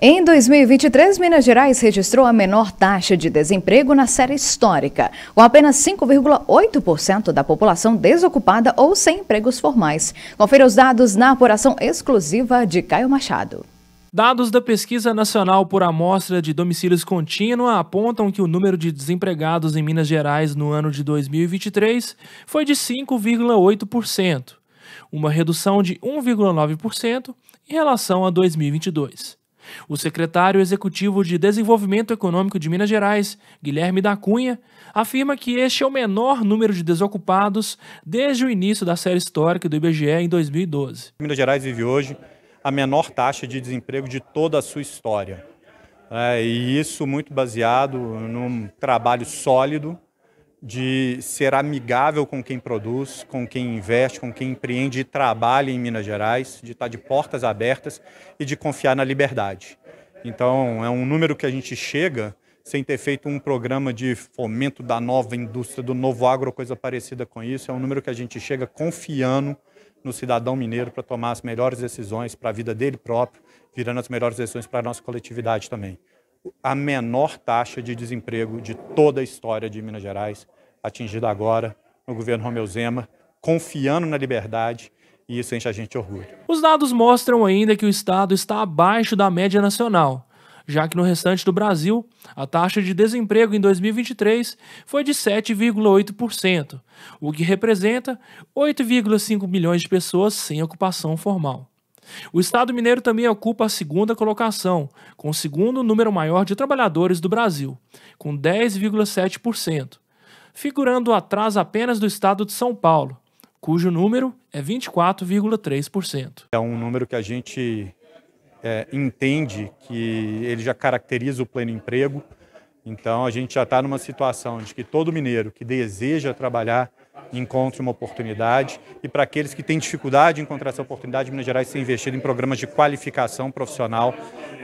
Em 2023, Minas Gerais registrou a menor taxa de desemprego na série histórica, com apenas 5,8% da população desocupada ou sem empregos formais. Confira os dados na apuração exclusiva de Caio Machado. Dados da Pesquisa Nacional por Amostra de Domicílios Contínua apontam que o número de desempregados em Minas Gerais no ano de 2023 foi de 5,8%, uma redução de 1,9% em relação a 2022. O secretário executivo de Desenvolvimento Econômico de Minas Gerais, Guilherme da Cunha, afirma que este é o menor número de desocupados desde o início da série histórica do IBGE em 2012. Minas Gerais vive hoje a menor taxa de desemprego de toda a sua história. É, e isso muito baseado num trabalho sólido de ser amigável com quem produz, com quem investe, com quem empreende e trabalha em Minas Gerais, de estar de portas abertas e de confiar na liberdade. Então, é um número que a gente chega sem ter feito um programa de fomento da nova indústria, do novo agro, coisa parecida com isso. É um número que a gente chega confiando no cidadão mineiro para tomar as melhores decisões para a vida dele próprio, virando as melhores decisões para a nossa coletividade também a menor taxa de desemprego de toda a história de Minas Gerais, atingida agora no governo Romeu Zema, confiando na liberdade e isso enche a gente orgulho. Os dados mostram ainda que o estado está abaixo da média nacional, já que no restante do Brasil, a taxa de desemprego em 2023 foi de 7,8%, o que representa 8,5 milhões de pessoas sem ocupação formal. O Estado mineiro também ocupa a segunda colocação, com o segundo número maior de trabalhadores do Brasil, com 10,7%, figurando atrás apenas do Estado de São Paulo, cujo número é 24,3%. É um número que a gente é, entende que ele já caracteriza o pleno emprego. Então, a gente já está numa situação de que todo mineiro que deseja trabalhar encontre uma oportunidade e para aqueles que têm dificuldade de encontrar essa oportunidade, Minas Gerais ser investido em programas de qualificação profissional,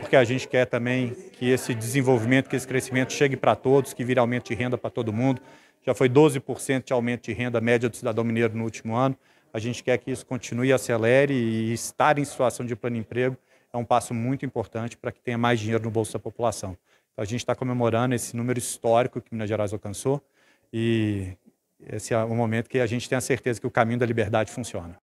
porque a gente quer também que esse desenvolvimento, que esse crescimento chegue para todos, que vire aumento de renda para todo mundo. Já foi 12% de aumento de renda média do cidadão mineiro no último ano. A gente quer que isso continue, e acelere e estar em situação de plano de emprego é um passo muito importante para que tenha mais dinheiro no bolso da população. Então, a gente está comemorando esse número histórico que Minas Gerais alcançou e esse é o momento que a gente tem a certeza que o caminho da liberdade funciona.